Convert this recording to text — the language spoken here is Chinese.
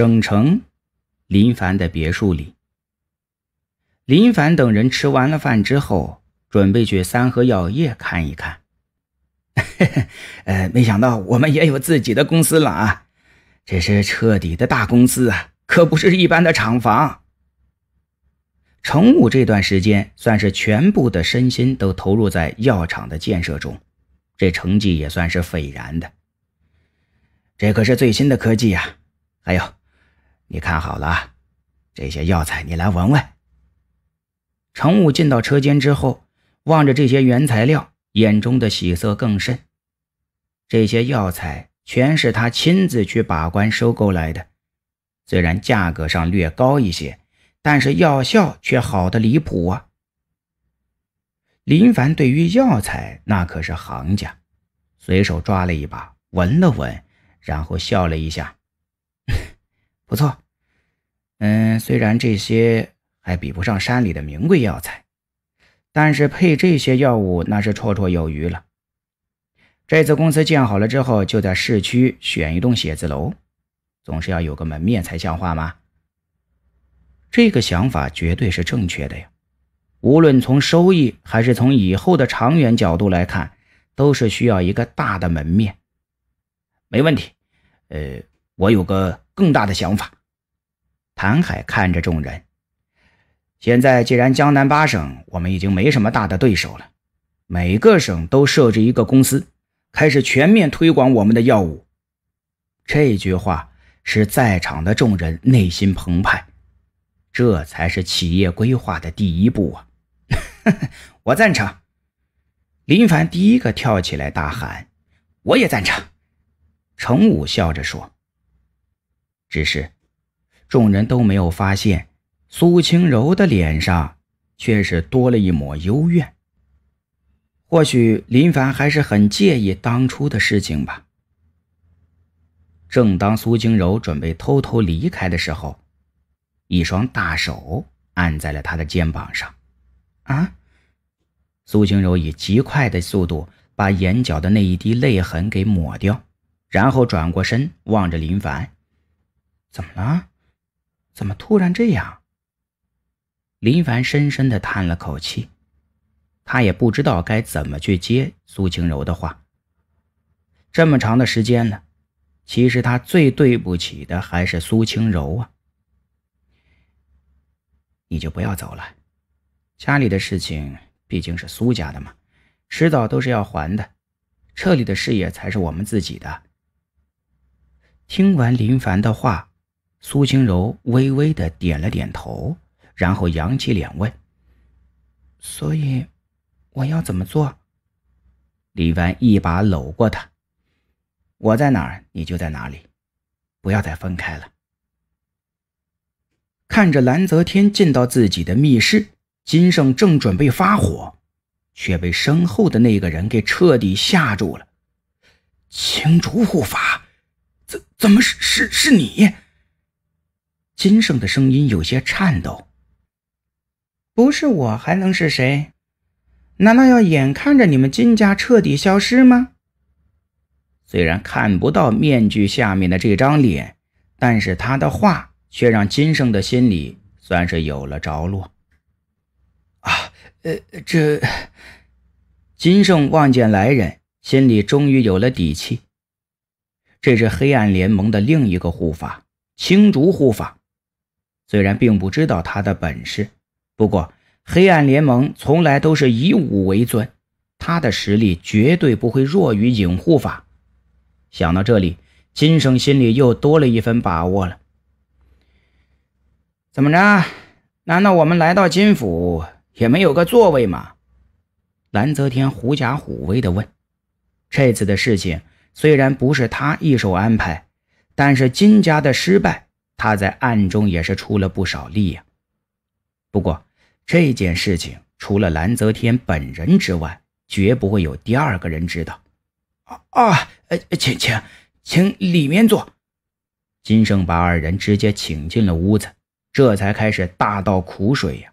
省城，林凡的别墅里，林凡等人吃完了饭之后，准备去三和药业看一看。呃，没想到我们也有自己的公司了啊！这是彻底的大公司啊，可不是一般的厂房。程武这段时间算是全部的身心都投入在药厂的建设中，这成绩也算是斐然的。这可是最新的科技啊，还有。你看好了，这些药材你来闻闻。程武进到车间之后，望着这些原材料，眼中的喜色更甚。这些药材全是他亲自去把关收购来的，虽然价格上略高一些，但是药效却好的离谱啊！林凡对于药材那可是行家，随手抓了一把，闻了闻，然后笑了一下。不错，嗯，虽然这些还比不上山里的名贵药材，但是配这些药物那是绰绰有余了。这次公司建好了之后，就在市区选一栋写字楼，总是要有个门面才像话嘛。这个想法绝对是正确的呀，无论从收益还是从以后的长远角度来看，都是需要一个大的门面。没问题，呃，我有个。更大的想法，谭海看着众人。现在既然江南八省我们已经没什么大的对手了，每个省都设置一个公司，开始全面推广我们的药物。这句话是在场的众人内心澎湃。这才是企业规划的第一步啊！我赞成。林凡第一个跳起来大喊：“我也赞成。”程武笑着说。只是，众人都没有发现，苏清柔的脸上却是多了一抹幽怨。或许林凡还是很介意当初的事情吧。正当苏清柔准备偷偷离开的时候，一双大手按在了他的肩膀上。啊！苏清柔以极快的速度把眼角的那一滴泪痕给抹掉，然后转过身望着林凡。怎么了？怎么突然这样？林凡深深的叹了口气，他也不知道该怎么去接苏清柔的话。这么长的时间了，其实他最对不起的还是苏清柔啊。你就不要走了，家里的事情毕竟是苏家的嘛，迟早都是要还的。这里的事业才是我们自己的。听完林凡的话。苏清柔微微的点了点头，然后扬起脸问：“所以我要怎么做？”李凡一把搂过她：“我在哪儿，你就在哪里，不要再分开了。”看着蓝泽天进到自己的密室，金圣正准备发火，却被身后的那个人给彻底吓住了。“青竹护法，怎怎么是是是你？”金盛的声音有些颤抖：“不是我还能是谁？难道要眼看着你们金家彻底消失吗？”虽然看不到面具下面的这张脸，但是他的话却让金盛的心里算是有了着落。啊，呃，这……金盛望见来人，心里终于有了底气。这是黑暗联盟的另一个护法，青竹护法。虽然并不知道他的本事，不过黑暗联盟从来都是以武为尊，他的实力绝对不会弱于影护法。想到这里，金生心里又多了一分把握了。怎么着？难道我们来到金府也没有个座位吗？蓝泽天狐假虎威的问。这次的事情虽然不是他一手安排，但是金家的失败。他在暗中也是出了不少力呀，不过这件事情除了蓝泽天本人之外，绝不会有第二个人知道。啊，呃，请请请里面坐。金盛把二人直接请进了屋子，这才开始大倒苦水呀。